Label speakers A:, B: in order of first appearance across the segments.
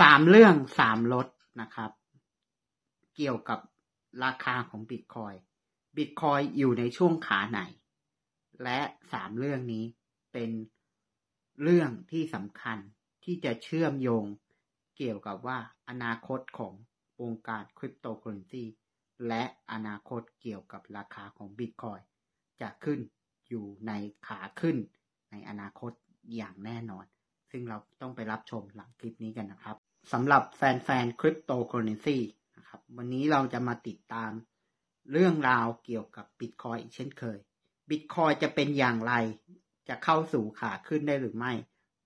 A: สามเรื่องสามรถนะครับ เกี่ยวกับราคาของบิตคอยบิตคอยอยู่ในช่วงขาไหน และสามเรื่องนี้เป็นเรื่องที่สำคัญที่จะเชื่อมโยงเกี่ยวกับว่า อนาคตของวงการคริปโตเคอเรนซีและอนาคตเกี่ยวกับราคาของบิตคอยจะขึ้นอยู่ในขาขึ้นในอนาคตอย่างแน่นอน ซึ่งเราต้องไปรับชมหลังคลิปนี้กันนะครับสำหรับแฟนๆคริปโตเคอเรนซีนะครับ วันนี้เราจะมาติดตามเรื่องราวเกี่ยวกับบิตคอยอีกเช่นเคยบิตคอยจะเป็นอย่างไรจะเข้าสู่ขาขึ้นได้หรือไม่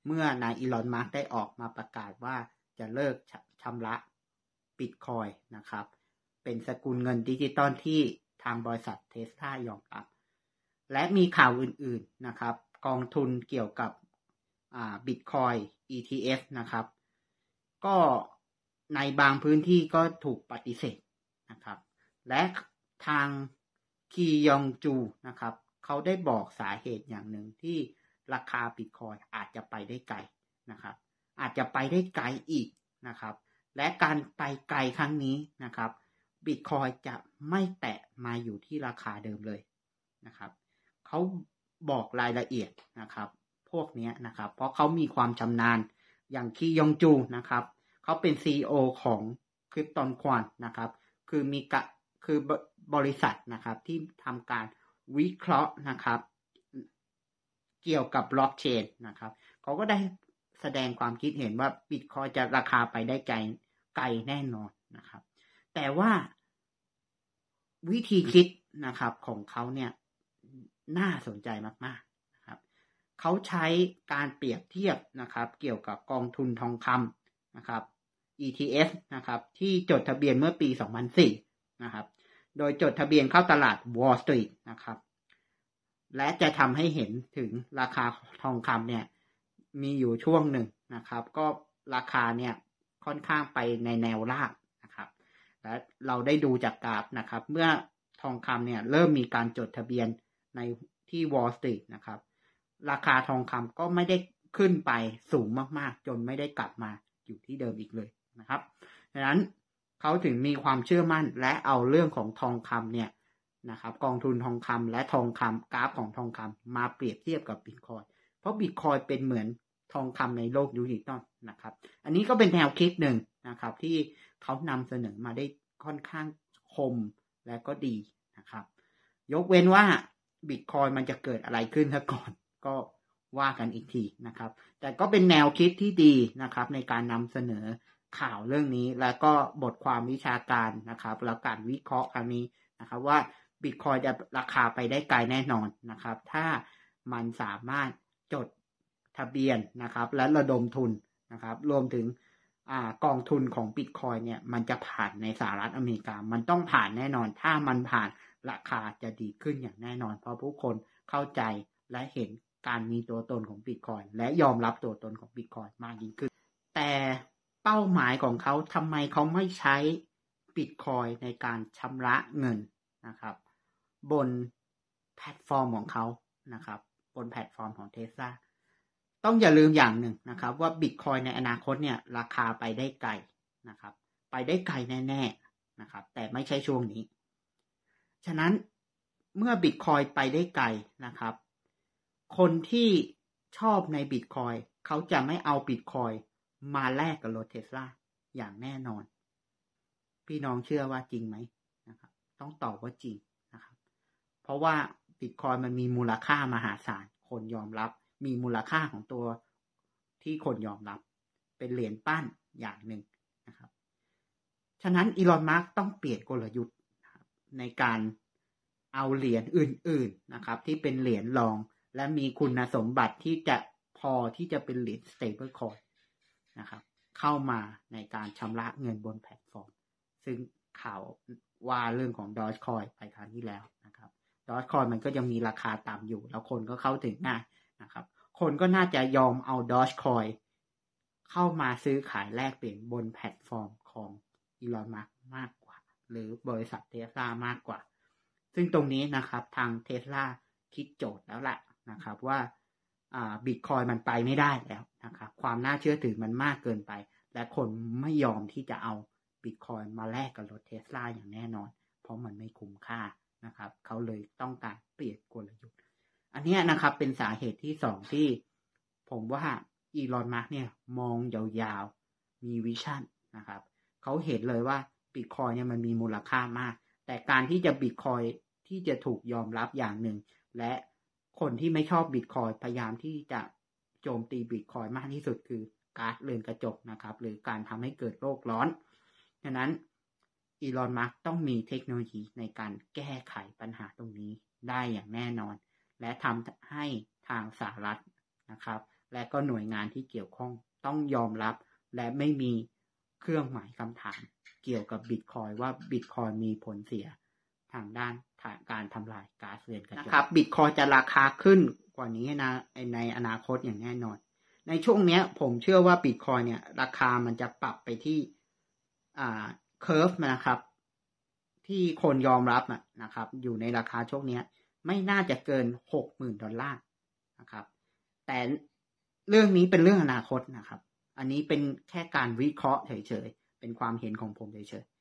A: เมื่อนายอีลอนมาร์กได้ออกมาประกาศว่าจะเลิกชำระบิตคอยนะครับเป็นสกุลเงินดิจิตอลที่ทางบริษัทเทสลายอมรับ และมีข่าวอื่นๆนะครับ กองทุนเกี่ยวกับบิตคอย ETF นะครับก็ในบางพื้นที่ก็ถูกปฏิเสธนะครับและทางคียองจูนะครับเขาได้บอกสาเหตุอย่างหนึ่งที่ราคาบิตคอยอาจจะไปได้ไกลนะครับอาจจะไปได้ไกลอีกนะครับและการไปไกลครั้งนี้นะครับบิตคอยจะไม่แตะมาอยู่ที่ราคาเดิมเลยนะครับเขาบอกรายละเอียดนะครับพวกนี้นะครับเพราะเขามีความชำนาญอย่างคียองจูนะครับ เขาเป็นีโอของคริปตอนควอนนะครับ คือมีกะคือบริษัทนะครับ ที่ทำการวิเคราะห์นะครับ เกี่ยวกับบล็อกเชนนะครับเขาก็ได้แสดงความคิดเห็นว่าบิตคอยจะราคาไปได้ไกลไกลแน่นอนนะครับ แต่ว่าวิธีคิดนะครับของเขาเนี่ยน่าสนใจมากเขาใช้การเปรียบเทียบนะครับเกี่ยวกับกองทุนทองคำนะครับ ETF นะครับ ที่จดทะเบียนเมื่อปี 2004นะครับโดยจดทะเบียนเข้าตลาด Wall Street นะครับ และจะทำให้เห็นถึงราคาทองคำเนี่ยมีอยู่ช่วงหนึ่งนะครับ ก็ราคาเนี่ยค่อนข้างไปในแนวราบนะครับ และเราได้ดูจากกราฟนะครับ เมื่อทองคำเนี่ยเริ่มมีการจดทะเบียนในที่ Wall Street นะครับราคาทองคำก็ไม่ได้ขึ้นไปสูงมาก ๆ จนไม่ได้กลับมาอยู่ที่เดิมอีกเลยนะครับ ดังนั้นเขาถึงมีความเชื่อมั่นและเอาเรื่องของทองคำเนี่ยนะครับ กองทุนทองคำและทองคำกราฟของทองคำมาเปรียบเทียบกับบิตคอยเพราะบิตคอยเป็นเหมือนทองคำในโลกดิจิตอนนะครับ อันนี้ก็เป็นแนวคิดหนึ่งนะครับที่เขานำเสนอมาได้ค่อนข้างคมและก็ดีนะครับ ยกเว้นว่าบิตคอยมันจะเกิดอะไรขึ้นซะก่อนก็ว่ากันอีกทีนะครับ แต่ก็เป็นแนวคิดที่ดีนะครับในการนำเสนอข่าวเรื่องนี้ แล้วก็บทความวิชาการนะครับแล้วการวิเคราะห์อันนี้นะครับว่าบิตคอยจะราคาไปได้ไกลแน่นอนนะครับถ้ามันสามารถจดทะเบียนนะครับและระดมทุนนะครับรวมถึงอกองทุนของบิตคอยเนี่ยมันจะผ่านในสหรัฐอเมริกา มันต้องผ่านแน่นอน ถ้ามันผ่านราคาจะดีขึ้นอย่างแน่นอน เพราะผู้คนเข้าใจและเห็นการมีตัวตนของบิตคอยและยอมรับตัวตนของบิตคอยมากยิ่งขึ้น แต่เป้าหมายของเขาทำไมเขาไม่ใช้บิตคอยในการชำระเงินนะครับบนแพลตฟอร์มของเขานะครับบนแพลตฟอร์มของเทสซาต้องอย่าลืมอย่างหนึ่งนะครับ ว่าบิตคอยในอนาคตเนี่ย ราคาไปได้ไกลนะครับ ไปได้ไกลแน่ๆนะครับ แต่ไม่ใช่ช่วงนี้ ฉะนั้นเมื่อบิตคอยไปได้ไกลนะครับคนที่ชอบในบิตคอย เขาจะไม่เอาบิตคอยมาแลกกับรถเทสลาอย่างแน่นอน พี่น้องเชื่อว่าจริงไหมนะครับ ต้องตอบว่าจริงนะครับ เพราะว่าบิตคอยมันมีมูลค่ามหาศาล คนยอมรับ มีมูลค่าของตัวที่คนยอมรับ เป็นเหรียญปั้นอย่างหนึ่งนะครับ ฉะนั้นอีลอนมาร์กต้องเปลี่ยนกลยุทธ์ในการเอาเหรียญอื่น ๆนะครับ ที่เป็นเหรียญรองและมีคุณสมบัติที่จะพอที่จะเป็น lead stablecoin นะครับเข้ามาในการชำระเงินบนแพลตฟอร์ม ซึ่งข่าวว่าเรื่องของ Dogecoin ไปครั้งที่แล้วนะครับ Dogecoin มันก็ยังมีราคาต่ำอยู่แล้วคนก็เข้าถึงง่ายนะครับ คนก็น่าจะยอมเอา Dogecoin เข้ามาซื้อขายแลกเปลี่ยนบนแพลตฟอร์มของอีลอนมากมากกว่า หรือบริษัทเทสลามากกว่า ซึ่งตรงนี้นะครับทางเทสลาคิดโจทย์แล้วแหละนะครับว่าบิตคอยมันไปไม่ได้แล้วนะครับ ความน่าเชื่อถือมันมากเกินไป และคนไม่ยอมที่จะเอาบิตคอยมาแลกกับรถเทสลาอย่างแน่นอน เพราะมันไม่คุ้มค่านะครับ เขาเลยต้องการเปลี่ยนกลยุทธ์ อันนี้นะครับเป็นสาเหตุที่สองที่ผมว่าอีลอน มาร์กเนี่ยมองยาวๆ มีวิชั่นนะครับเขาเห็นเลยว่าบิตคอยเนี่ยมันมีมูลค่ามาก แต่การที่จะบิตคอยที่จะถูกยอมรับอย่างหนึ่งและคนที่ไม่ชอบบิตคอยพยายามที่จะโจมตีบิตคอยมากที่สุดคือการเรือนกระจกนะครับหรือการทำให้เกิดโลกร้อน ฉะนั้นอีลอนมัสต้องมีเทคโนโลยีในการแก้ไขปัญหาตรงนี้ได้อย่างแน่นอน และทำให้ทางสหรัฐนะครับและก็หน่วยงานที่เกี่ยวข้องต้องยอมรับ และไม่มีเครื่องหมายคำถามเกี่ยวกับบิตคอยว่าบิตคอยมีผลเสียทางด้านการทำลายก๊าซเรือนกระจกนะครับบิตคอยจะราคาขึ้นกว่านี้นะในอนาคตอย่างแน่นอน ในช่วงนี้ผมเชื่อว่าบิตคอยเนี่ย ราคามันจะปรับไปที่อ่าเคอร์ฟนะครับที่คนยอมรับนะครับอยู่ในราคาช่วงนี้ไม่น่าจะเกินหกหมื่นดอลลาร์นะครับ แต่เรื่องนี้เป็นเรื่องอนาคตนะครับ อันนี้เป็นแค่การวิเคราะห์เฉยๆ เป็นความเห็นของผมเฉยๆ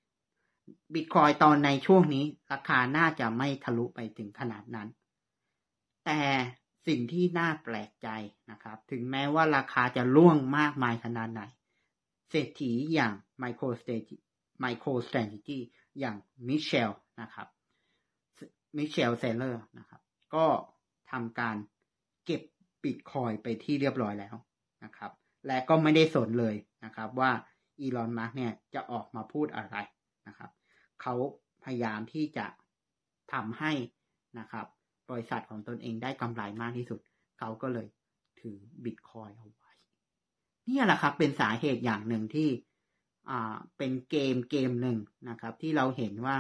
A: บิตคอยตอนในช่วงนี้ ราคาน่าจะไม่ทะลุไปถึงขนาดนั้น แต่สิ่งที่น่าแปลกใจนะครับ ถึงแม้ว่าราคาจะล่วงมากมายขนาดไหน เศรษฐีอย่างไมโครสเตจิไมโครสเตจิอย่างมิเชลนะครับมิเชลเซเลอร์นะครับก็ทำการเก็บบิตคอยไปที่เรียบร้อยแล้วนะครับ และก็ไม่ได้สนเลยนะครับ ว่าอีลอนมาร์กเนี่ยจะออกมาพูดอะไรนะครับเขาพยายามที่จะทำให้นะครับบริษัทของตนเองได้กำไรมากที่สุด เขาก็เลยถือบิตคอยเอาไว้นี่แหละครับเป็นสาเหตุอย่างหนึ่งที่อ่าเป็นเกมเกมหนึ่งนะครับที่เราเห็นว่า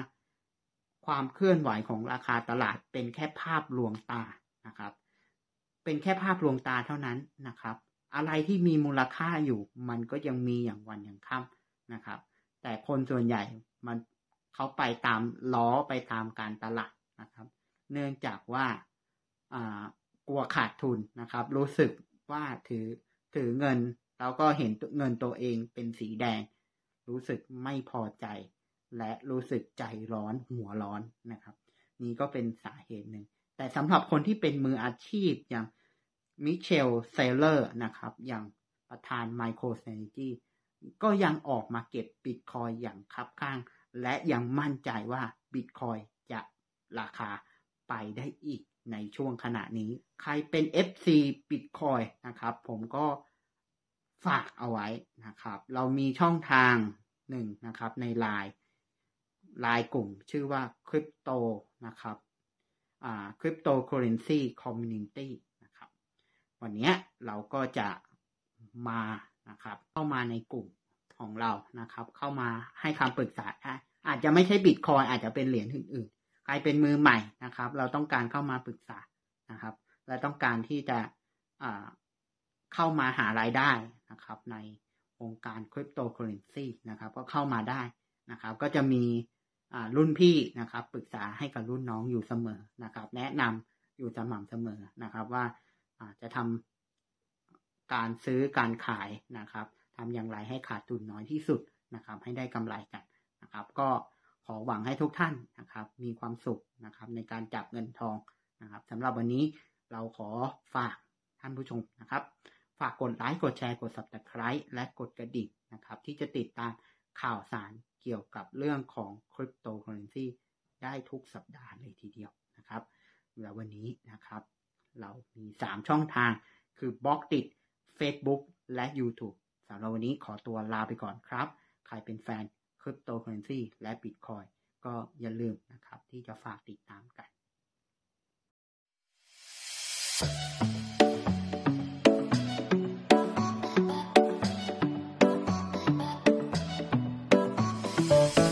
A: ความเคลื่อนไหวของราคาตลาดเป็นแค่ภาพลวงตานะครับเป็นแค่ภาพลวงตาเท่านั้นนะครับอะไรที่มีมูลค่าอยู่ มันก็ยังมีอย่างวันอย่างค่ำนะครับแต่คนส่วนใหญ่มันเขาไปตามล้อไปตามการตลาดนะครับ เนื่องจากว่ากลัวขาดทุนนะครับ รู้สึกว่าถือถือเงิน แล้วก็เห็นเงินตัวเองเป็นสีแดง รู้สึกไม่พอใจ และรู้สึกใจร้อนหัวร้อนนะครับ นี่ก็เป็นสาเหตุหนึ่งแต่สำหรับคนที่เป็นมืออาชีพอย่างมิเชลเซเลอร์นะครับอย่างประธาน m i โครเซนจี e g ก็ยังออกมาเก็บบิตคอยอย่างคับข้าง และยังมั่นใจว่าบิตคอยจะราคาไปได้อีกในช่วงขณะนี้ ใครเป็น FC b i t ตคอยนะครับ ผมก็ฝากเอาไว้นะครับเรามีช่องทางหนึ่งนะครับในลายลายกลุ่มชื่อว่าคริปโตนะครับคริปโตเคอเรนซีคอมมูนิตี้นะครับ วันนี้เราก็จะมานะครับเข้ามาในกลุ่มของเรา นะครับ เข้ามาให้คำปรึกษา อาจจะไม่ใช่บิตคอยอาจจะเป็นเหรียญอื่นๆ ใครเป็นมือใหม่นะครับ เราต้องการเข้ามาปรึกษา นะครับ และต้องการที่จะเข้ามาหารายได้นะครับ ในองค์การคริปโตเคอเรนซีนะครับ ก็เข้ามาได้นะครับ ก็จะมีรุ่นพี่นะครับ ปรึกษาให้กับรุ่นน้องอยู่เสมอนะครับ แนะนำอยู่สม่ำเสมอนะครับว่าจะทำการซื้อการขายนะครับทำอย่างไรให้ขาดทุนน้อยที่สุดนะครับ ให้ได้กำไรกันนะครับ ก็ขอหวังให้ทุกท่านนะครับ มีความสุขนะครับในการจับเงินทองนะครับสำหรับวันนี้เราขอฝากท่านผู้ชมนะครับ ฝากกดไลค์กดแชร์กด subscribe และกดกระดิ่งนะครับที่จะติดตามข่าวสารเกี่ยวกับเรื่องของคริปโตเคอเรนซีได้ทุกสัปดาห์เลยทีเดียวนะครับแล้ววันนี้นะครับเรามี 3 ช่องทางคือบล็อกติด Facebook และ YouTube สำหรับวันนี้ขอตัวลาไปก่อนครับ ใครเป็นแฟนคริปโตเคอเรนซีและ Bitcoin ก็อย่าลืมนะครับ ที่จะฝากติดตามกัน